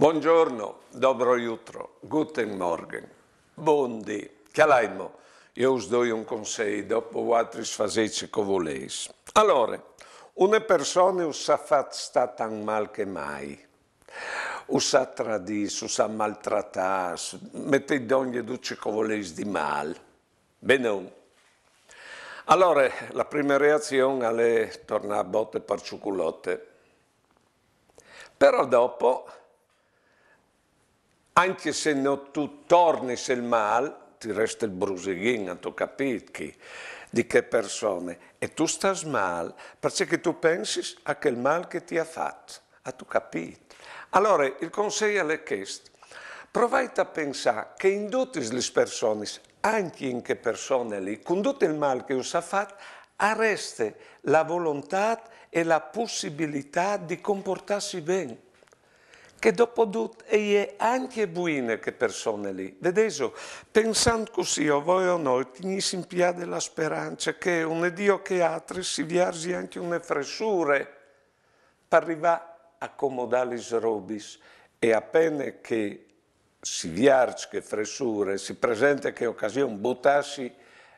Buongiorno, dobro jutro, guten morgen, bondi, calajmo. Io us doi un consiglio, dopo vuatris fazece co voleis. Allora, una persona us ha fatto sta tan mal che mai, us ha tradito, us ha maltrattato, mette d'ogni duce co voleis di mal. Bene, allora, la prima reazione è tornare a botte per Però dopo anche se non tu torni il mal, ti resta il bruseghin, tu capisci di che persone, e tu stai mal, perché tu pensi a quel mal che ti ha fatto, a tu capito. Allora, il consiglio è questo, provai a pensare che in tutte le persone, anche in che persone lì, con tutto il mal che si ha fatto, arreste la volontà e la possibilità di comportarsi bene che dopo tutto è anche buone che persone lì. Vedete, pensando così, o voi o noi, teni simpiate la speranza che un Dio che altri si viaggi anche una fressure per arrivare a comodare robis e appena che si viaggi che fressure, si presenta che occasione, buttassi,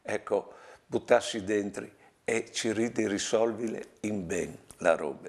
ecco, buttassi dentro e ci ridi risolvile in ben la roba.